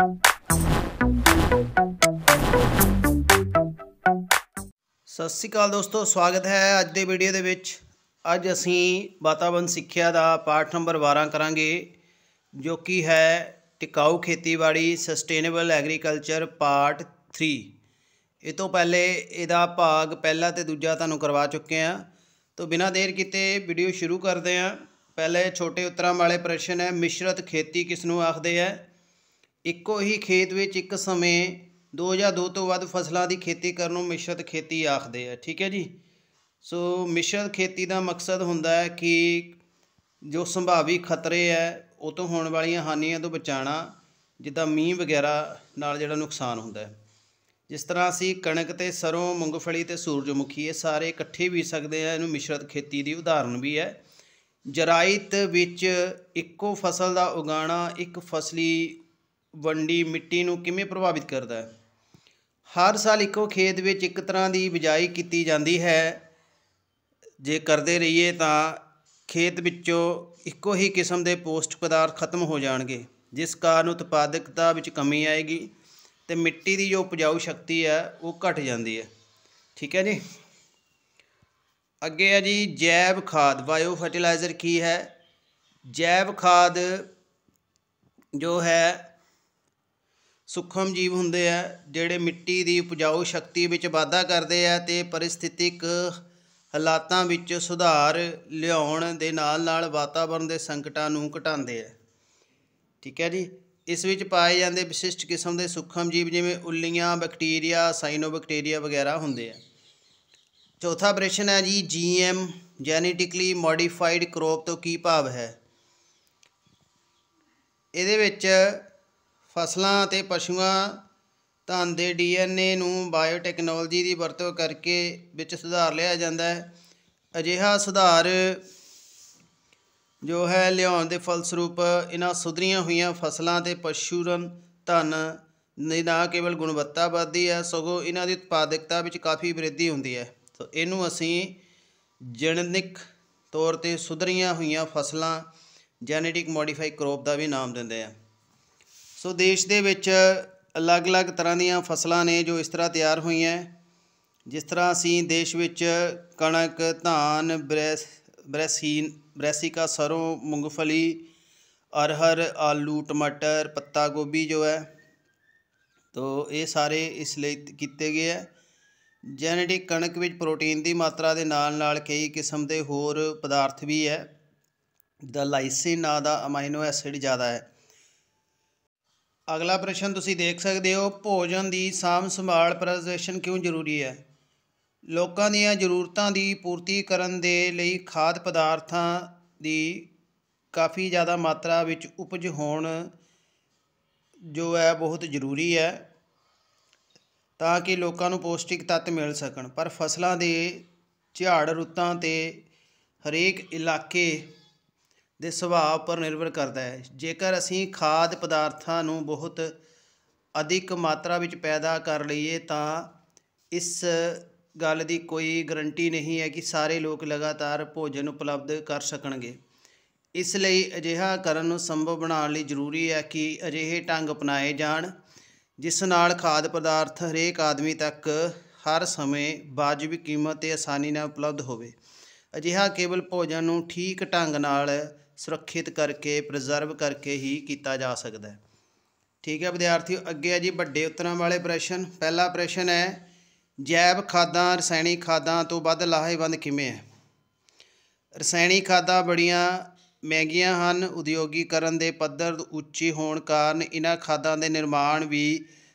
ਸਤਿ ਸ਼੍ਰੀ ਅਕਾਲ ਦੋਸਤੋ ਸਵਾਗਤ ਹੈ ਅੱਜ ਦੇ ਵੀਡੀਓ ਦੇ ਵਿੱਚ ਅੱਜ ਅਸੀਂ ਵਾਤਾਵਰਣ ਸਿੱਖਿਆ ਦਾ ਪਾਠ ਨੰਬਰ 12 ਕਰਾਂਗੇ ਜੋ ਕਿ ਹੈ ਟਿਕਾਊ ਖੇਤੀਬਾੜੀ ਸਸਟੇਨੇਬਲ ਐਗਰੀਕਲਚਰ ਪਾਰਟ 3 ਇਹ ਤੋਂ ਪਹਿਲੇ ਇਹਦਾ ਭਾਗ ਪਹਿਲਾ ਤੇ ਦੂਜਾ ਤੁਹਾਨੂੰ ਕਰਵਾ ਚੁੱਕੇ ਆ ਤੋਂ ਬਿਨਾਂ ਦੇਰ ਕੀਤੇ ਵੀਡੀਓ ਸ਼ੁਰੂ ਕਰਦੇ ਆ ਪਹਿਲੇ ਛੋਟੇ ਉੱਤਰਾਂ ਵਾਲੇ ਪ੍ਰਸ਼ਨ ਹੈ ਮਿਸ਼ਰਤ ਖੇਤੀ ਕਿਸ ਨੂੰ ਆਖਦੇ ਹੈ ਇੱਕੋ ਹੀ ਖੇਤ ਵਿੱਚ ਇੱਕ ਸਮੇਂ ਦੋ ਜਾਂ ਦੋ ਤੋਂ ਵੱਧ ਫਸਲਾਂ ਦੀ ਖੇਤੀ ਕਰਨ ਨੂੰ ਮਿਸ਼ਰਤ ਖੇਤੀ ਆਖਦੇ ਆ ਠੀਕ ਹੈ ਜੀ ਸੋ ਮਿਸ਼ਰਤ ਖੇਤੀ ਦਾ ਮਕਸਦ ਹੁੰਦਾ ਹੈ ਕਿ ਜੋ ਸੰਭਾਵੀ ਖਤਰੇ ਹੈ ਉਹ ਤੋਂ ਹੋਣ ਵਾਲੀਆਂ ਹਾਨੀਆਂ ਤੋਂ ਬਚਾਣਾ ਜਿੱਦਾਂ ਮੀਂਹ ਵਗੈਰਾ ਨਾਲ ਜਿਹੜਾ ਨੁਕਸਾਨ ਹੁੰਦਾ ਹੈ ਜਿਸ ਤਰ੍ਹਾਂ ਅਸੀਂ ਕਣਕ ਤੇ ਸਰੋਂ ਮੂੰਗਫਲੀ ਤੇ ਸੂਰਜਮੁਖੀ ਇਹ ਸਾਰੇ ਇਕੱਠੇ ਵੀ ਸਕਦੇ ਆ ਇਹਨੂੰ ਮਿਸ਼ਰਤ ਖੇਤੀ ਦੀ ਉਦਾਹਰਨ ਵੀ ਹੈ ਜਰਾਇਤ ਵਿੱਚ ਇੱਕੋ ਫਸਲ ਦਾ ਉਗਾਣਾ ਇੱਕ ਫਸਲੀ ਵੰਡੀ ਮਿੱਟੀ ਨੂੰ ਕਿਵੇਂ ਪ੍ਰਭਾਵਿਤ ਕਰਦਾ ਹੈ ਹਰ ਸਾਲ ਇੱਕੋ ਖੇਤ ਵਿੱਚ ਇੱਕ ਤਰ੍ਹਾਂ ਦੀ ਬਿਜਾਈ ਕੀਤੀ ਜਾਂਦੀ ਹੈ ਜੇ ਕਰਦੇ ਰਹੀਏ ਤਾਂ ਖੇਤ ਵਿੱਚੋਂ ਇੱਕੋ ਹੀ ਕਿਸਮ ਦੇ ਪੋਸਟ ਪਦਾਰਥ ਖਤਮ ਹੋ ਜਾਣਗੇ ਜਿਸ ਕਾਰਨ ਉਤਪਾਦਕਤਾ ਵਿੱਚ ਕਮੀ ਆਏਗੀ ਤੇ ਮਿੱਟੀ ਦੀ ਜੋ ਉਪਜਾਊ ਸ਼ਕਤੀ ਹੈ ਉਹ ਘਟ ਜਾਂਦੀ ਹੈ ਠੀਕ ਹੈ ਜੀ ਅੱਗੇ ਹੈ ਜੀ ਜੈਵ ਖਾਦ ਬਾਇਓ ਫਰਟੀਲਾਈਜ਼ਰ ਕੀ ਹੈ ਜੈਵ ਖਾਦ ਜੋ ਹੈ ਸੂਖਮ ਜੀਵ ਹੁੰਦੇ ਆ ਜਿਹੜੇ ਮਿੱਟੀ ਦੀ ਉਪਜਾਊ ਸ਼ਕਤੀ ਵਿੱਚ ਵਾਧਾ ਕਰਦੇ ਆ ਤੇ ਪਰਿਸਥਿਤਿਕ ਹਾਲਾਤਾਂ ਵਿੱਚ ਸੁਧਾਰ ਲਿਆਉਣ ਦੇ ਨਾਲ-ਨਾਲ ਵਾਤਾਵਰਣ ਦੇ ਸੰਕਟਾਂ ਨੂੰ ਘਟਾਉਂਦੇ ਆ ਠੀਕ ਹੈ ਜੀ ਇਸ ਵਿੱਚ ਪਾਏ ਜਾਂਦੇ ਵਿਸ਼ਿਸ਼ਟ ਕਿਸਮ ਦੇ ਸੂਖਮ ਜੀਵ ਜਿਵੇਂ ਉੱਲੀਆਂ ਬੈਕਟੀਰੀਆ ਸਾਈਨੋਬੈਕਟੀਰੀਆ ਵਗੈਰਾ ਹੁੰਦੇ ਆ ਚੌਥਾ ਪ੍ਰਸ਼ਨ ਹੈ ਜੀ ਜੀਐਮ ਜੈਨੇਟਿਕਲੀ ਮੋਡੀਫਾਈਡ ਕ੍ਰੋਪ ਤੋਂ ਕੀ ਭਾਵ ਹੈ ਇਹਦੇ ਵਿੱਚ ਫਸਲਾਂ ਅਤੇ ਪਸ਼ੂਆਂ ਧਨ ਦੇ ਡੀਐਨਏ ਨੂੰ ਬਾਇਓਟੈਕਨੋਲੋਜੀ ਦੀ ਵਰਤੋਂ ਕਰਕੇ ਵਿੱਚ ਸੁਧਾਰ ਲਿਆ ਜਾਂਦਾ ਹੈ ਅਜਿਹਾ ਸੁਧਾਰ ਜੋ ਹੈ ਲਿਆਉਣ ਦੇ ਫਲਸਰੂਪ ਇਹਨਾਂ ਸੁਧਰੀਆਂ ਹੋਈਆਂ ਫਸਲਾਂ ਤੇ ਪਸ਼ੂਰਨ ਧਨ ਨੇ ਨਾ ਕੇਵਲ ਗੁਣਵੱਤਾ ਵਧਦੀ ਹੈ ਸਗੋਂ ਇਹਨਾਂ ਦੀ ਉਤਪਾਦਕਤਾ ਵਿੱਚ ਕਾਫੀ ਵ੍ਰਿੱਧੀ ਹੁੰਦੀ ਹੈ ਸੋ ਇਹਨੂੰ ਅਸੀਂ ਜੈਨੇਟਿਕ ਤੌਰ ਤੇ ਸੁਧਰੀਆਂ ਹੋਈਆਂ ਫਸਲਾਂ ਜੈਨੇਟਿਕ ਮੋਡੀਫਾਈ ਕ੍ਰੋਪ ਦਾ ਵੀ ਨਾਮ ਦਿੰਦੇ ਆ ਸੋ ਦੇਸ਼ ਦੇ ਵਿੱਚ ਅਲੱਗ-ਅਲੱਗ ਤਰ੍ਹਾਂ ਦੀਆਂ ਫਸਲਾਂ ਨੇ ਜੋ ਇਸ ਤਰ੍ਹਾਂ ਤਿਆਰ ਹੋਈਆਂ ਜਿਸ ਤਰ੍ਹਾਂ ਅਸੀਂ ਦੇਸ਼ ਵਿੱਚ ਕਣਕ ਧਾਨ ਬ੍ਰੈਸ ਬ੍ਰੈਸੀਨ ਬ੍ਰੈਸਿਕਾ ਸਰੋਂ ਮੂੰਗਫਲੀ ਅਰਹਰ ਆਲੂ ਟਮਾਟਰ ਪੱਤਾ ਗੋਭੀ ਜੋ ਹੈ ਤੋ ਇਹ ਸਾਰੇ ਇਸ ਲਈ ਕੀਤੇ ਗਏ ਹੈ ਜੈਨੇਟਿਕ ਕਣਕ ਵਿੱਚ ਪ੍ਰੋਟੀਨ ਦੀ ਮਾਤਰਾ ਦੇ ਨਾਲ ਨਾਲ ਕਈ ਕਿਸਮ ਦੇ ਹੋਰ ਪਦਾਰਥ ਵੀ ਹੈ ਦਾ ਲਾਈਸਿਨ ਨਾਂ ਦਾ ਅਮਾਈਨੋ ਐਸਿਡ ਜ਼ਿਆਦਾ ਹੈ ਅਗਲਾ ਪ੍ਰਸ਼ਨ ਤੁਸੀਂ ਦੇਖ ਸਕਦੇ ਹੋ ਭੋਜਨ ਦੀ ਸਾਮ ਸੰਭਾਲ ਪ੍ਰਜ਼ਰਵੇਸ਼ਨ ਕਿਉਂ ਜ਼ਰੂਰੀ ਹੈ ਲੋਕਾਂ ਦੀਆਂ ਜ਼ਰੂਰਤਾਂ ਦੀ ਪੂਰਤੀ ਕਰਨ ਦੇ ਲਈ ਖਾਦ ਪਦਾਰਥਾਂ ਦੀ ਕਾਫੀ ਜ਼ਿਆਦਾ ਮਾਤਰਾ ਵਿੱਚ ਉਪਜ ਹੋਣ ਜੋ ਹੈ ਬਹੁਤ ਜ਼ਰੂਰੀ ਹੈ ਤਾਂ ਕਿ ਲੋਕਾਂ ਨੂੰ ਪੌਸ਼ਟਿਕ ਤੱਤ ਮਿਲ ਸਕਣ ਪਰ ਫਸਲਾਂ ਦੇ ਝਾੜ ਰੁੱਤਾਂ ਤੇ ਹਰੇਕ ਇਲਾਕੇ ਦੇ ਸੁਭਾਅ ਉੱਪਰ ਨਿਰਭਰ ਕਰਦਾ ਹੈ ਜੇਕਰ ਅਸੀਂ ਖਾਦ ਪਦਾਰਥਾਂ ਨੂੰ ਬਹੁਤ ਅਧਿਕ ਮਾਤਰਾ ਵਿੱਚ ਪੈਦਾ ਕਰ ਲਈਏ ਤਾਂ ਇਸ ਗੱਲ ਦੀ ਕੋਈ ਗਰੰਟੀ ਨਹੀਂ ਹੈ ਕਿ ਸਾਰੇ ਲੋਕ ਲਗਾਤਾਰ ਭੋਜਨ ਉਪਲਬਧ ਕਰ ਸਕਣਗੇ ਇਸ ਲਈ ਅਜਿਹਾ ਕਰਨ ਨੂੰ ਸੰਭਵ ਬਣਾਉਣ ਲਈ ਜ਼ਰੂਰੀ ਹੈ ਕਿ ਅਜਿਹੇ ਢੰਗ ਅਪਣਾਏ ਜਾਣ ਜਿਸ ਨਾਲ ਖਾਦ ਪਦਾਰਥ ਹਰੇਕ ਆਦਮੀ ਤੱਕ ਹਰ ਸਮੇਂ ਵਾਜਬ ਕੀਮਤ ਤੇ ਆਸਾਨੀ ਨਾਲ ਉਪਲਬਧ ਹੋਵੇ ਅਜਿਹਾ ਕੇਵਲ ਭੋਜਨ ਨੂੰ ਠੀਕ ਢੰਗ ਨਾਲ ਸੁਰੱਖਿਤ ਕਰਕੇ ਪ੍ਰੀਜ਼ਰਵ ਕਰਕੇ ਹੀ ਕੀਤਾ ਜਾ ਸਕਦਾ ਹੈ ਠੀਕ ਹੈ ਵਿਦਿਆਰਥੀਓ ਅੱਗੇ ਹੈ ਜੀ ਵੱਡੇ ਉਤਰਾਂ ਵਾਲੇ ਪ੍ਰਸ਼ਨ ਪਹਿਲਾ ਪ੍ਰਸ਼ਨ ਹੈ ਜੈਵ ਖਾਦਾਂ ਰਸਾਇਣਿਕ ਖਾਦਾਂ ਤੋਂ ਵੱਧ ਲਾਹੇਵੰਦ ਕਿਵੇਂ ਹੈ ਰਸਾਇਣਿਕ ਖਾਦਾਂ ਬੜੀਆਂ ਮਹਿੰਗੀਆਂ ਹਨ ਉਦਯੋਗੀਕਰਨ ਦੇ ਪੱਧਰ ਉੱਚੇ ਹੋਣ ਕਾਰਨ ਇਹਨਾਂ ਖਾਦਾਂ ਦੇ ਨਿਰਮਾਣ ਵੀ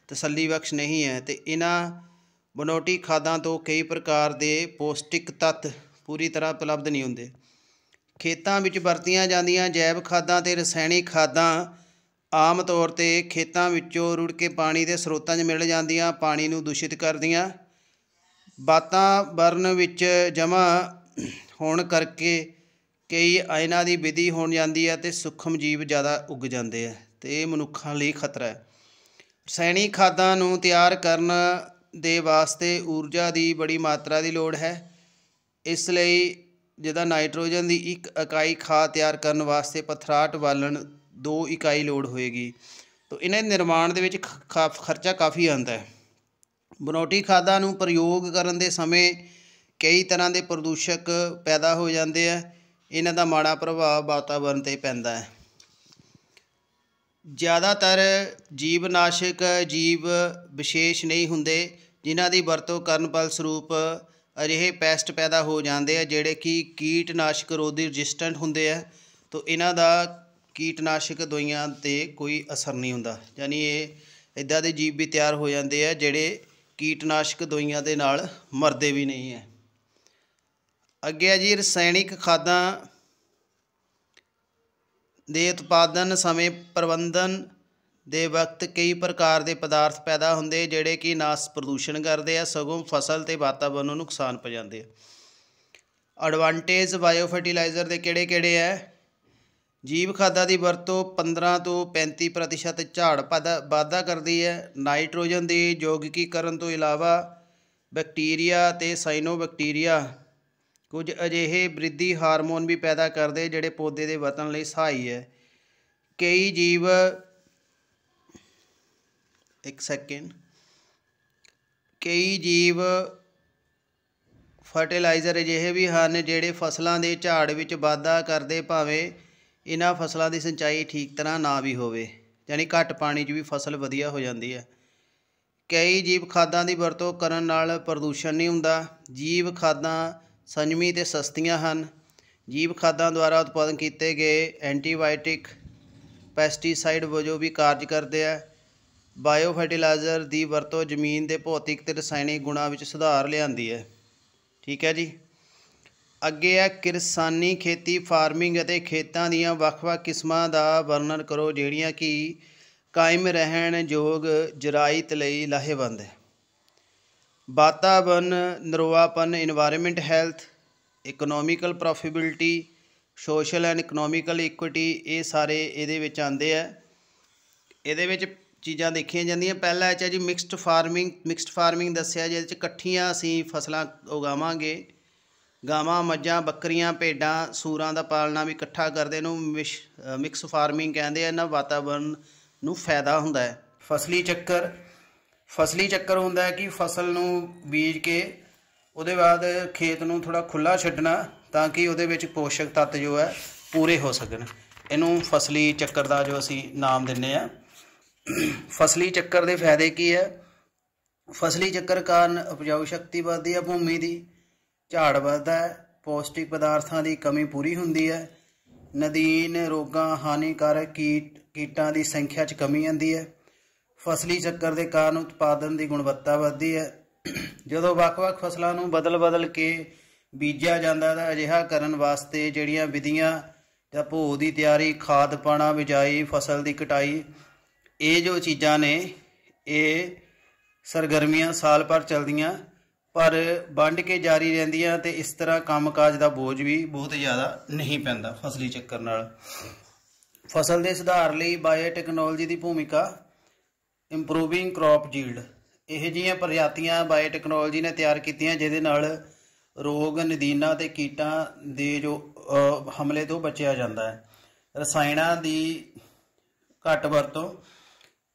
ਤਸੱਲੀ ਬਖਸ਼ ਨਹੀਂ ਹੈ ਤੇ ਇਹਨਾਂ ਬਨੋਟੀ ਖਾਦਾਂ ਤੋਂ ਕਈ ਪ੍ਰਕਾਰ ਦੇ ਪੌਸ਼ਟਿਕ ਤੱਤ ਪੂਰੀ ਤਰ੍ਹਾਂ ਉਪਲਬਧ ਨਹੀਂ ਹੁੰਦੇ ਖੇਤਾਂ ਵਿੱਚ ਵਰਤੀਆਂ ਜਾਂਦੀਆਂ ਜੈਵ ਖਾਦਾਂ ਤੇ ਰਸਾਇਣਿਕ ਖਾਦਾਂ ਆਮ ਤੌਰ ਤੇ ਖੇਤਾਂ ਵਿੱਚੋਂ ਰੁੜ ਕੇ ਪਾਣੀ ਦੇ ਸਰੋਤਾਂ 'ਚ ਮਿਲ ਜਾਂਦੀਆਂ ਪਾਣੀ ਨੂੰ ਦੂਸ਼ਿਤ ਕਰਦੀਆਂ ਵਰਨ ਵਿੱਚ ਜਮਾ ਹੋਣ ਕਰਕੇ ਕਈ ਆਇਨਾ ਦੀ ਵਿਧੀ ਹੋਣ ਜਾਂਦੀ ਹੈ ਤੇ ਸੁਖਮ ਜੀਵ ਜ਼ਿਆਦਾ ਉੱਗ ਜਾਂਦੇ ਆ ਤੇ ਇਹ ਮਨੁੱਖਾਂ ਲਈ ਖਤਰਾ ਹੈ ਰਸਾਇਣਿਕ ਖਾਦਾਂ ਨੂੰ ਤਿਆਰ ਕਰਨ ਦੇ ਵਾਸਤੇ ਊਰਜਾ ਦੀ ਬੜੀ ਮਾਤਰਾ ਦੀ ਲੋੜ ਹੈ ਇਸ ਲਈ ਜਿਹਦਾ ਨਾਈਟ੍ਰੋਜਨ ਦੀ ਇੱਕ ਇਕਾਈ ਖਾਦ ਤਿਆਰ ਕਰਨ ਵਾਸਤੇ ਪਥਰਾਟ ਬਾਲਣ 2 ਇਕਾਈ ਲੋੜ ਹੋਏਗੀ ਤੋਂ ਇਹਨਾਂ ਦੇ ਨਿਰਮਾਣ ਦੇ ਵਿੱਚ ਖਰਚਾ ਕਾਫੀ ਆਉਂਦਾ ਹੈ ਬਨੋਟੀ ਖਾਦਾਂ ਨੂੰ ਪ੍ਰਯੋਗ ਕਰਨ ਦੇ ਸਮੇਂ ਕਈ ਤਰ੍ਹਾਂ ਦੇ ਪ੍ਰਦੂਸ਼ਕ ਪੈਦਾ ਹੋ ਜਾਂਦੇ ਆ ਇਹਨਾਂ ਦਾ ਮਾੜਾ ਪ੍ਰਭਾਵ ਵਾਤਾਵਰਣ ਤੇ ਪੈਂਦਾ ਹੈ ਜ਼ਿਆਦਾਤਰ ਜੀਵਨਾਸ਼ਕ ਜੀਵ ਵਿਸ਼ੇਸ਼ ਨਹੀਂ ਹੁੰਦੇ ਜਿਨ੍ਹਾਂ ਦੀ ਵਰਤੋਂ ਕਰਨ ਸਰੂਪ ਅਜਿਹੇ ਪੈਸਟ ਪੈਦਾ ਹੋ ਜਾਂਦੇ ਆ ਜਿਹੜੇ ਕਿ ਕੀਟਨਾਸ਼ਕ ਰੋਧੀ ਰੈਜ਼ਿਸਟੈਂਟ ਹੁੰਦੇ ਆ ਤੋਂ ਇਹਨਾਂ ਦਾ ਕੀਟਨਾਸ਼ਕ ਦਵਾਈਆਂ ਤੇ ਕੋਈ ਅਸਰ ਨਹੀਂ ਹੁੰਦਾ ਯਾਨੀ ਇਹ ਇਦਾਂ ਦੇ ਜੀਵ ਵੀ ਤਿਆਰ ਹੋ ਜਾਂਦੇ ਆ ਜਿਹੜੇ ਕੀਟਨਾਸ਼ਕ ਦਵਾਈਆਂ ਦੇ ਨਾਲ ਮਰਦੇ ਵੀ ਨਹੀਂ ਹੈ ਅੱਗੇ ਆ ਜੀ ਰਸਾਇਣਿਕ ਖਾਦਾਂ ਦੇ ਉਤਪਾਦਨ ਸਮੇਂ ਪ੍ਰਬੰਧਨ ਦੇ ਵਕਤ ਕਈ ਪ੍ਰਕਾਰ ਦੇ ਪਦਾਰਥ ਪੈਦਾ ਹੁੰਦੇ ਜਿਹੜੇ ਕਿ ਨਾਸ ਪ੍ਰਦੂਸ਼ਣ ਕਰਦੇ ਆ ਸਗੋਂ ਫਸਲ ਤੇ ਵਾਤਾਵਰਨ ਨੂੰ ਨੁਕਸਾਨ ਪਹੁੰਚਾਉਂਦੇ ਆ ਐਡਵਾਂਟੇਜ ਬਾਇਓ ਫਰਟੀਲਾਈਜ਼ਰ ਦੇ ਕਿਹੜੇ-ਕਿਹੜੇ ਆ ਜੀਵ ਖਾਦਾਂ ਦੀ ਵਰਤੋਂ 15 ਤੋਂ 35% ਝਾੜ ਵਾਧਾ ਕਰਦੀ ਹੈ ਨਾਈਟ੍ਰੋਜਨ ਦੇ ਯੋਗਿਕੀਕਰਨ ਤੋਂ ਇਲਾਵਾ ਬੈਕਟੀਰੀਆ ਤੇ ਸਾਈਨੋਬੈਕਟੀਰੀਆ ਕੁਝ ਅਜਿਹੇ ਬ੍ਰਿਧੀ ਹਾਰਮੋਨ ਵੀ ਪੈਦਾ ਕਰਦੇ ਜਿਹੜੇ ਪੌਦੇ ਦੇ ਵਧਣ ਲਈ ਸਹਾਈ ਹੈ ਕਈ ਜੀਵ ਇੱਕ ਸੈਕਿੰਡ ਕਈ ਜੀਵ ਫਰਟੀਲਾਈਜ਼ਰ ਅਜਿਹੇ ਵੀ ਹਨ ਜਿਹੜੇ ਫਸਲਾਂ ਦੇ ਝਾੜ ਵਿੱਚ ਵਾਧਾ ਕਰਦੇ ਭਾਵੇਂ ਇਹਨਾਂ ਫਸਲਾਂ ਦੀ ਸਿੰਚਾਈ ਠੀਕ ਤਰ੍ਹਾਂ ਨਾ ਵੀ ਹੋਵੇ ਯਾਨੀ ਘੱਟ ਪਾਣੀ 'ਚ ਵੀ ਫਸਲ ਵਧੀਆ ਹੋ ਜਾਂਦੀ ਹੈ ਕਈ ਜੀਵ ਖਾਦਾਂ ਦੀ ਵਰਤੋਂ ਕਰਨ ਨਾਲ ਪ੍ਰਦੂਸ਼ਣ ਨਹੀਂ ਹੁੰਦਾ ਜੀਵ ਖਾਦਾਂ ਸੰਜਮੀ ਤੇ ਸਸਤੀਆਂ ਹਨ ਜੀਵ ਖਾਦਾਂ ਦੁਆਰਾ ਉਤਪਾਦਨ ਕੀਤੇ ਗਏ ਐਂਟੀਬਾਇਓਟਿਕ ਪੈਸਟੀਸਾਈਡ ਵਜੋਂ ਵੀ ਕਾਰਜ ਕਰਦੇ ਆ ਬਾਇਓ ਫਰਟੀਲਾਈਜ਼ਰ ਦੀ ਵਰਤੋਂ ਜ਼ਮੀਨ ਦੇ ਭੌਤਿਕ ਤੇ ਰਸਾਇਣਿਕ ਗੁਣਾਂ ਵਿੱਚ ਸੁਧਾਰ ਲਿਆਂਦੀ ਹੈ ਠੀਕ ਹੈ ਜੀ ਅੱਗੇ ਹੈ ਕਿਰਸਾਨੀ ਖੇਤੀ ਫਾਰਮਿੰਗ ਅਤੇ ਖੇਤਾਂ ਦੀਆਂ ਵੱਖ-ਵੱਖ ਕਿਸਮਾਂ ਦਾ ਵਰਣਨ ਕਰੋ ਜਿਹੜੀਆਂ ਕਿ ਕਾਇਮ ਰਹਿਣ ਯੋਗ ਜ਼ਰਾਇਤ ਲਈ ਲਾਹੇਵੰਦ ਹੈ ਵਾਤਾਵਰਨ ਨਰਵਾਪਨ environment health economical profitability social and economical equity ਇਹ ਸਾਰੇ ਇਹਦੇ ਵਿੱਚ ਆਉਂਦੇ ਆ ਇਹਦੇ ਵਿੱਚ ਚੀਜ਼ਾਂ ਦੇਖੀਆਂ ਜਾਂਦੀਆਂ ਪਹਿਲਾ ਹੈ ਜੀ ਮਿਕਸਡ ਫਾਰਮਿੰਗ ਮਿਕਸਡ ਫਾਰਮਿੰਗ ਦੱਸਿਆ ਜਿਹਦੇ ਚ ਇਕੱਠੀਆਂ ਅਸੀਂ ਫਸਲਾਂ ਉਗਾਵਾਂਗੇ ਗਾਵਾਂ ਮੱਝਾਂ ਬੱਕਰੀਆਂ ਭੇਡਾਂ ਸੂਰਾਂ ਦਾ ਪਾਲਣਾ ਵੀ ਇਕੱਠਾ ਕਰਦੇ ਨੂੰ ਮਿਕਸ ਫਾਰਮਿੰਗ ਕਹਿੰਦੇ ਆ ਇਹਨਾਂ ਵਾਤਾਵਰਣ ਨੂੰ ਫਾਇਦਾ ਹੁੰਦਾ ਹੈ ਫਸਲੀ ਚੱਕਰ ਫਸਲੀ ਚੱਕਰ ਹੁੰਦਾ ਹੈ ਕਿ ਫਸਲ ਨੂੰ ਬੀਜ ਕੇ ਉਹਦੇ ਬਾਅਦ ਖੇਤ ਨੂੰ ਥੋੜਾ ਖੁੱਲਾ ਛੱਡਣਾ ਤਾਂ ਕਿ ਉਹਦੇ ਵਿੱਚ ਪੋਸ਼ਕ ਤੱਤ ਜੋ ਹੈ ਪੂਰੇ ਹੋ ਸਕਣ ਇਹਨੂੰ ਫਸਲੀ ਚੱਕਰ ਦਾ ਜੋ ਅਸੀਂ ਨਾਮ ਦਿੰਨੇ ਆ ਫਸਲੀ ਚੱਕਰ ਦੇ ਫਾਇਦੇ ਕੀ ਹੈ ਫਸਲੀ ਚੱਕਰ ਕਾਰਨ ਉਪਜਾਊ ਸ਼ਕਤੀ ਵਧਦੀ ਹੈ ਭੂਮੀ ਦੀ ਝਾੜ ਵਧਦਾ ਹੈ ਪੌਸ਼ਟਿਕ ਪਦਾਰਥਾਂ ਦੀ ਕਮੀ ਪੂਰੀ ਹੁੰਦੀ ਹੈ ਨਦੀਨ ਰੋਗਾਂ ਹਾਨੀਕਾਰਕ ਕੀਟ ਕੀਟਾਂ ਦੀ ਸੰਖਿਆ 'ਚ ਕਮੀ ਆਂਦੀ ਹੈ ਫਸਲੀ ਚੱਕਰ ਦੇ ਕਾਰਨ ਉਤਪਾਦਨ ਦੀ ਗੁਣਵੱਤਾ ਵਧਦੀ ਹੈ ਜਦੋਂ ਵੱਖ-ਵੱਖ ਫਸਲਾਂ ਨੂੰ ਬਦਲ-ਬਦਲ ਕੇ ਬੀਜਿਆ ਜਾਂਦਾ ਹੈ ਅਜਿਹਾ ਕਰਨ ਵਾਸਤੇ ਜਿਹੜੀਆਂ ਵਿਧੀਆਂ ਜਾਂ ਭੋ ਦੀ ਤਿਆਰੀ ਖਾਦ ਪਾਣਾ ਬਿਜਾਈ ਫਸਲ ਦੀ ਕਟਾਈ ਇਹ ਜੋ ਚੀਜ਼ਾਂ ਨੇ ਇਹ ਸਰਗਰਮੀਆਂ ਸਾਲ ਭਰ ਚੱਲਦੀਆਂ ਪਰ ਵੰਡ ਕੇ ਜਾਰੀ ਰਹਿੰਦੀਆਂ ਤੇ ਇਸ ਤਰ੍ਹਾਂ ਕੰਮਕਾਜ ਦਾ ਬੋਝ ਵੀ ਬਹੁਤ ਜ਼ਿਆਦਾ ਨਹੀਂ ਪੈਂਦਾ ਫਸਲੀ ਚੱਕਰ ਨਾਲ ਫਸਲ ਦੇ ਸੁਧਾਰ ਲਈ ਬਾਇਓਟੈਕਨੋਲੋਜੀ ਦੀ ਭੂਮਿਕਾ ਇੰਪਰੂਵਿੰਗ ਕ੍ਰੌਪ ਜੀਲਡ ਇਹ ਜੀਆਂ ਪ੍ਰਜਾਤੀਆਂ ਬਾਇਓਟੈਕਨੋਲੋਜੀ ਨੇ ਤਿਆਰ ਕੀਤੀਆਂ ਜਿਹਦੇ ਨਾਲ ਰੋਗ ਨਦੀਨਾ ਤੇ ਕੀਟਾਂ ਦੇ ਜੋ ਹਮਲੇ ਤੋਂ ਬਚਿਆ ਜਾਂਦਾ ਹੈ ਰਸਾਇਣਾਂ ਦੀ ਘੱਟ ਵਰਤੋਂ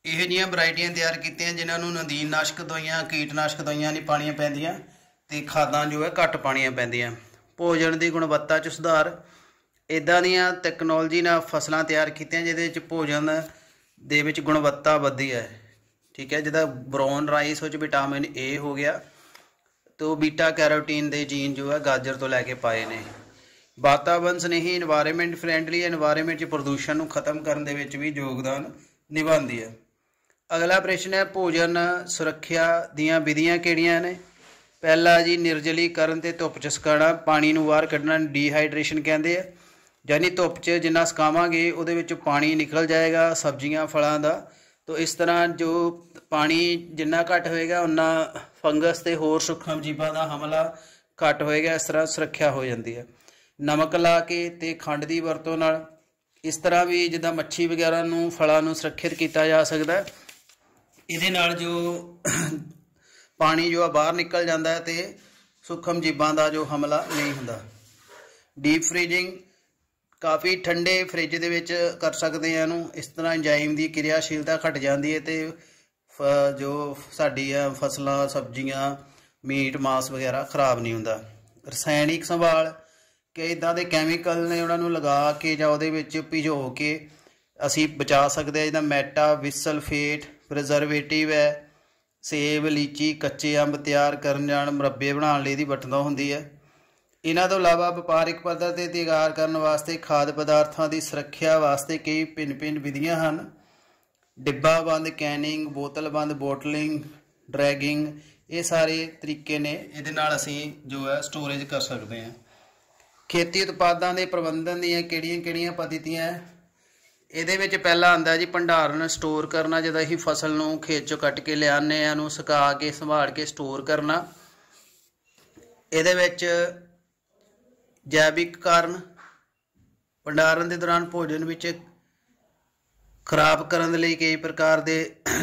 ਇਹ ਜੀਆਂ ਵੈਰਾਈਟੀਆਂ ਤਿਆਰ ਕੀਤੀਆਂ ਜਿਨ੍ਹਾਂ ਨੂੰ ਨਦੀਨਨਾਸ਼ਕ ਦਵਾਈਆਂ ਕੀਟਨਾਸ਼ਕ ਦਵਾਈਆਂ ਨਹੀਂ ਪਾਣੀਆਂ ਪੈਂਦੀਆਂ ਤੇ ਖਾਦਾਂ ਜੋ ਹੈ ਘੱਟ ਪਾਣੀਆਂ ਪੈਂਦੀਆਂ ਭੋਜਨ ਦੀ ਗੁਣਵੱਤਾ 'ਚ ਸੁਧਾਰ ਇਦਾਂ ਦੀਆਂ ਟੈਕਨੋਲੋਜੀ ਨਾਲ ਫਸਲਾਂ ਤਿਆਰ ਕੀਤੀਆਂ ਜਿਹਦੇ ਵਿੱਚ ਭੋਜਨ ਦੇ ਵਿੱਚ ਗੁਣਵੱਤਾ ਵਧੀ ਹੈ ਠੀਕ ਹੈ ਜਿਹਦਾ ਬ੍ਰਾਊਨ ਰਾਈਸ ਵਿੱਚ ਵਿਟਾਮਿਨ ਏ ਹੋ ਗਿਆ ਤੇ ਉਹ ਬੀਟਾ ਕੈਰੋਟੀਨ ਦੇ ਜੀਨ ਜੋ ਹੈ ਗਾਜਰ ਤੋਂ ਲੈ ਕੇ ਪਾਏ ਨੇ ਵਾਤਾਵਰਨ ਸਨੇਹੀ এনवायरमेंट ਫ੍ਰੈਂਡਲੀ এনवायरमेंट 'ਚ ਪ੍ਰਦੂਸ਼ਣ ਨੂੰ ਖਤਮ ਕਰਨ ਦੇ ਵਿੱਚ ਵੀ ਯੋਗਦਾਨ ਨਿਭਾਉਂਦੀ ਹੈ ਅਗਲਾ ਪ੍ਰਸ਼ਨ ਹੈ ਭੋਜਨ ਸੁਰੱਖਿਆ ਦੀਆਂ ਵਿਧੀਆਂ ਕਿਹੜੀਆਂ ਨੇ ਪਹਿਲਾ ਜੀ ਨਿਰਜਲੀਕਰਨ ਤੇ ਧੁੱਪ ਚ ਸਕਾਣਾ ਪਾਣੀ ਨੂੰ ਬਾਹਰ ਕੱਢਣਾ ਡੀਹਾਈਡਰੇਸ਼ਨ ਕਹਿੰਦੇ ਆ ਯਾਨੀ ਧੁੱਪ 'ਚ ਜਿੰਨਾ ਸਕਾਵਾਂਗੇ ਉਹਦੇ ਵਿੱਚ ਪਾਣੀ ਨਿਕਲ ਜਾਏਗਾ ਸਬਜ਼ੀਆਂ ਫਲਾਂ ਦਾ ਤੋਂ ਇਸ ਤਰ੍ਹਾਂ ਜੋ ਪਾਣੀ ਜਿੰਨਾ ਘੱਟ ਹੋਏਗਾ ਉਨਾ ਫੰਗਸ ਤੇ ਹੋਰ ਸੁਖਮ ਜੀਵਾਂ ਦਾ ਹਮਲਾ ਘੱਟ ਹੋਏਗਾ ਇਸ ਤਰ੍ਹਾਂ ਸੁਰੱਖਿਆ ਹੋ ਜਾਂਦੀ ਹੈ ਨਮਕ ਲਾ ਕੇ ਤੇ ਖੰਡ ਦੀ ਵਰਤੋਂ ਨਾਲ ਇਸ ਤਰ੍ਹਾਂ ਵੀ ਜਿੱਦਾਂ ਮੱਛੀ ਵਗੈਰਾ ਨੂੰ ਫਲਾਂ ਨੂੰ ਸੁਰੱਖਿਅਤ ਕੀਤਾ ਜਾ ਸਕਦਾ ਹੈ ਇਹਦੇ ਨਾਲ ਜੋ ਪਾਣੀ ਜੋ ਆ ਬਾਹਰ ਨਿਕਲ ਜਾਂਦਾ ਹੈ ਤੇ ਸੂਖਮ ਜੀਵਾਂ ਦਾ ਜੋ ਹਮਲਾ ਨਹੀਂ ਹੁੰਦਾ ਡੀਪ ਫ੍ਰੀਜਿੰਗ ਕਾਫੀ ਠੰਡੇ ਫ੍ਰਿਜ ਦੇ ਵਿੱਚ ਕਰ ਸਕਦੇ ਆ ਇਹਨੂੰ ਇਸ ਤਰ੍ਹਾਂ ਐਂਜ਼ਾਈਮ ਦੀ ਕਿਰਿਆਸ਼ੀਲਤਾ ਘਟ ਜਾਂਦੀ ਹੈ ਤੇ ਜੋ ਸਾਡੀ ਫਸਲਾਂ ਸਬਜ਼ੀਆਂ ਮੀਟ ਮਾਸ ਵਗੈਰਾ ਖਰਾਬ ਨਹੀਂ ਹੁੰਦਾ ਰਸਾਇਣਿਕ ਸੰਭਾਲ ਕਿ ਇਦਾਂ ਦੇ ਕੈਮੀਕਲ ਨੇ ਉਹਨਾਂ ਨੂੰ ਲਗਾ ਕੇ ਜਾਂ ਉਹਦੇ ਵਿੱਚ ਭਿਜੋ ਕੇ ਅਸੀਂ ਬਚਾ ਸਕਦੇ ਆ ਜਿਹਦਾ ਮੈਟਾ ਵਿਸਲਫੇਟ ਪ੍ਰੀਜ਼ਰਵੇਟਿਵ ਹੈ ਸੇਬ ਲੀਚੀ ਕੱਚੇ ਅੰਬ ਤਿਆਰ ਕਰਨ ਜਾਣ ਮਰੱਬੇ ਬਣਾਉਣ ਲਈ ਦੀ ਵਰਤੋਂ ਹੁੰਦੀ ਹੈ ਇਹਨਾਂ ਤੋਂ ਇਲਾਵਾ ਵਪਾਰਿਕ ਪੱਧਰ ਤੇ ਤਿਆਰ ਕਰਨ ਵਾਸਤੇ ਖਾਦ ਪਦਾਰਥਾਂ ਦੀ ਸੁਰੱਖਿਆ ਵਾਸਤੇ ਕਈ ਪਿੰਨ-ਪਿੰਨ ਵਿਧੀਆਂ ਹਨ ਬੰਦ ਕੈਨਿੰਗ ਬੋਤਲ ਬੰਦ ਬੋਟਲਿੰਗ ਡਰੈਗਿੰਗ ਇਹ ਸਾਰੇ ਤਰੀਕੇ ਨੇ ਇਹਦੇ ਨਾਲ ਅਸੀਂ ਜੋ ਹੈ ਸਟੋਰੇਜ ਕਰ ਸਕਦੇ ਹਾਂ ਖੇਤੀ ਉਤਪਾਦਾਂ ਦੇ ਪ੍ਰਬੰਧਨ ਦੀਆਂ ਕਿਹੜੀਆਂ-ਕਿਹੜੀਆਂ ਪੱਧਤੀਆਂ ਇਹਦੇ ਵਿੱਚ ਪਹਿਲਾ ਆਂਦਾ ਜੀ ਭੰਡਾਰਨ ਸਟੋਰ ਕਰਨਾ ਜਦੋਂ ਅਸੀਂ ਫਸਲ ਨੂੰ ਖੇਤ ਚੋਂ ਕੱਟ ਕੇ ਲਿਆਨੇ ਆ ਨੂੰ ਸੁਕਾ ਕੇ ਸੰਭਾਲ ਕੇ ਸਟੋਰ ਕਰਨਾ ਇਹਦੇ ਵਿੱਚ ਜੈਵਿਕ ਕਾਰਨ ਭੰਡਾਰਨ ਦੇ ਦੌਰਾਨ ਭੋਜਨ ਵਿੱਚ ਖਰਾਬ ਕਰਨ ਦੇ ਲਈ ਕਈ ਪ੍ਰਕਾਰ ਦੇ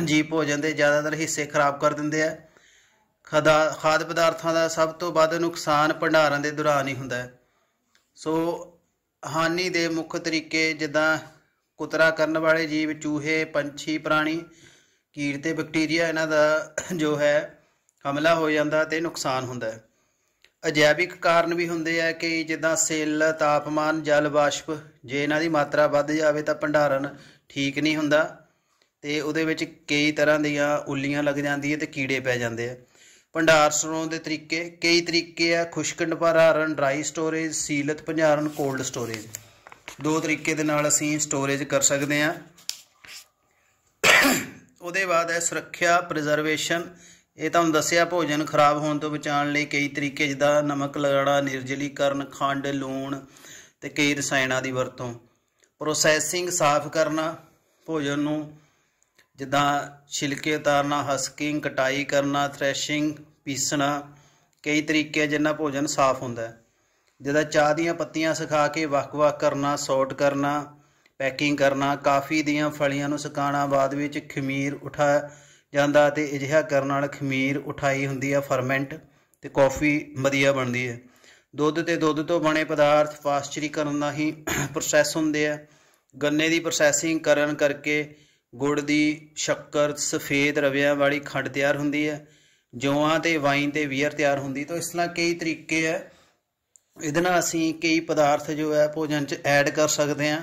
ਜੀਵ ਭੋਜਨ ਦੇ ਜ਼ਿਆਦਾਤਰ ਹਿੱਸੇ ਖਰਾਬ ਕਰ ਦਿੰਦੇ ਆ ਖਾਦਾ ਖਾਦ ਪਦਾਰਥਾਂ ਦਾ ਸਭ ਤੋਂ ਵੱਧ ਨੁਕਸਾਨ ਭੰਡਾਰਨ ਦੇ ਦੌਰਾਨ ਹੀ ਹੁੰਦਾ ਸੋ ਹਾਨੀ ਦੇ ਮੁੱਖ ਤਰੀਕੇ ਜਿੱਦਾਂ ਕੁਤਰਾ ਕਰਨ ਵਾਲੇ ਜੀਵ ਚੂਹੇ ਪੰਛੀ ਪ੍ਰਾਣੀ ਕੀੜ ਤੇ ਬੈਕਟੀਰੀਆ ਇਹਨਾਂ ਦਾ ਜੋ ਹੈ ਹਮਲਾ ਹੋ ਜਾਂਦਾ ਤੇ ਨੁਕਸਾਨ ਹੁੰਦਾ ਹੈ ਅਜੈਵਿਕ ਕਾਰਨ ਵੀ ਹੁੰਦੇ ਆ ਕਿ ਜਿੱਦਾਂ ਸੇਲ ਤਾਪਮਾਨ ਜਲ ਵਾਸ਼ਪ ਜੇ ਇਹਨਾਂ ਦੀ ਮਾਤਰਾ ਵੱਧ ਜਾਵੇ ਤਾਂ ਭੰਡਾਰਨ ਠੀਕ ਨਹੀਂ ਹੁੰਦਾ ਤੇ ਉਹਦੇ ਵਿੱਚ ਕਈ ਤਰ੍ਹਾਂ ਦੀਆਂ ਉੱਲੀਆਂ ਲੱਗ ਜਾਂਦੀਆਂ ਤੇ ਕੀੜੇ ਪੈ ਜਾਂਦੇ ਆ ਭੰਡਾਰ ਸਰੋਂ ਦੇ ਤਰੀਕੇ ਕਈ ਤਰੀਕੇ ਆ ਖੁਸ਼ਕ ਭੰਡਾਰਨ ਡਰਾਈ ਸਟੋਰੇਜ ਸੀਲਤ ਭੰਡਾਰਨ ਕੋਲਡ ਸਟੋਰੇਜ ਦੋ ਤਰੀਕੇ ਦੇ ਨਾਲ ਅਸੀਂ ਸਟੋਰੇਜ ਕਰ ਸਕਦੇ ਹਾਂ ਉਹਦੇ ਬਾਅਦ ਹੈ ਸੁਰੱਖਿਆ ਪ੍ਰੀਜ਼ਰਵੇਸ਼ਨ ਇਹ ਤੁਹਾਨੂੰ ਦੱਸਿਆ ਭੋਜਨ ਖਰਾਬ ਹੋਣ ਤੋਂ ਬਚਾਉਣ ਲਈ ਕਈ ਤਰੀਕੇ ਜਿਦਾ ਨਮਕ ਲਗਾੜਾ ਨਿਰਜਲੀਕਰਨ ਖੰਡ ਲੂਣ ਤੇ ਕਈ ਰਸਾਇਣਾਂ ਦੀ ਵਰਤੋਂ ਪ੍ਰੋਸੈਸਿੰਗ ਸਾਫ਼ ਕਰਨਾ ਭੋਜਨ ਨੂੰ ਜਿੱਦਾਂ ਛਿਲਕੇ ਉਤਾਰਨਾ ਹਸਕਿੰਗ ਕਟਾਈ ਕਰਨਾ ਥ੍ਰੈਸ਼ਿੰਗ ਪੀਸਣਾ ਕਈ ਤਰੀਕੇ ਜਿੰਨਾ ਭੋਜਨ ਸਾਫ਼ ਹੁੰਦਾ ਹੈ ਜਿਹਦਾ ਚਾਹ ਦੀਆਂ ਪੱਤੀਆਂ ਸੁਖਾ ਕੇ ਵੱਖ ਕਰਨਾ ਸੌਟ ਕਰਨਾ ਪੈਕਿੰਗ ਕਰਨਾ ਕਾਫੀ ਦੀਆਂ ਫਲੀਆਂ ਨੂੰ ਸੁਕਾਣਾ ਬਾਅਦ ਵਿੱਚ ਖਮੀਰ ਉਠਾ ਜਾਂਦਾ ਤੇ ਅਜਿਹਾ ਕਰਨ ਨਾਲ ਖਮੀਰ ਉਠਾਈ ਹੁੰਦੀ ਆ ਫਰਮੈਂਟ ਤੇ ਕਾਫੀ ਵਧੀਆ ਬਣਦੀ ਹੈ ਦੁੱਧ ਤੇ ਦੁੱਧ ਤੋਂ ਬਣੇ ਪਦਾਰਥ ਪਾਸਚਰੀਕਰਨ ਦਾ ਹੀ ਪ੍ਰੋਸੈਸ ਹੁੰਦੇ ਆ ਗੰਨੇ ਦੀ ਪ੍ਰੋਸੈਸਿੰਗ ਕਰਨ ਕਰਕੇ ਗੁੜ ਦੀ ਸ਼ੱਕਰ ਸਫੇਦ ਰਵਿਆਂ ਵਾਲੀ ਖੰਡ ਤਿਆਰ ਹੁੰਦੀ ਹੈ ਜੌਆਂ ਤੇ ਵਾਈਨ ਤੇ ਵੀਅਰ ਤਿਆਰ ਹੁੰਦੀ ਤੋਂ ਇਸ ਤਰ੍ਹਾਂ ਕਈ ਤਰੀਕੇ ਆ ਇਹਦੇ ਨਾਲ ਅਸੀਂ ਕਈ ਪਦਾਰਥ ਜੋ ਹੈ ਭੋਜਨ 'ਚ ਐਡ ਕਰ ਸਕਦੇ ਹਾਂ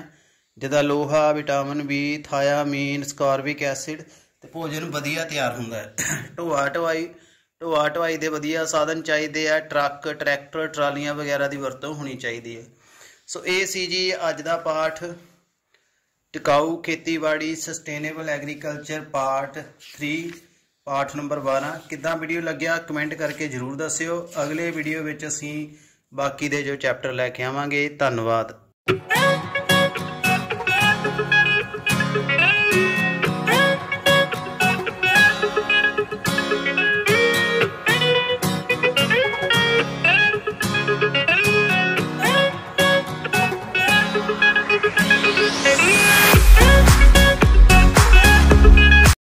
ਜਿਹਦਾ ਲੋਹਾ vitamin B thiamine ascorbic acid ਤੇ ਭੋਜਨ ਵਧੀਆ ਤਿਆਰ ਹੁੰਦਾ ਹੈ ਢੋਆ ਢਵਾਈ ਢੋਆ ਢਵਾਈ ਦੇ ਵਧੀਆ ਸਾਧਨ ਚਾਹੀਦੇ ਆ ਟਰੱਕ ਟਰੈਕਟਰ ਟਰਾਲੀਆਂ ਵਗੈਰਾ ਦੀ ਵਰਤੋਂ ਹੋਣੀ ਚਾਹੀਦੀ ਹੈ ਸੋ ਇਹ ਸੀ ਜੀ ਅੱਜ ਦਾ ਪਾਠ ਟਿਕਾਊ ਖੇਤੀਬਾੜੀ ਸਸਟੇਨੇਬਲ ਐਗਰੀਕਲਚਰ ਪਾਰਟ 3 ਪਾਠ ਨੰਬਰ 12 ਕਿਦਾਂ ਵੀਡੀਓ ਲੱਗਿਆ ਕਮੈਂਟ ਕਰਕੇ ਜਰੂਰ ਦੱਸਿਓ ਅਗਲੇ ਵੀਡੀਓ ਵਿੱਚ ਅਸੀਂ ਬਾਕੀ ਦੇ ਜੋ ਚੈਪਟਰ ਲੈ ਕੇ ਆਵਾਂਗੇ ਧੰਨਵਾਦ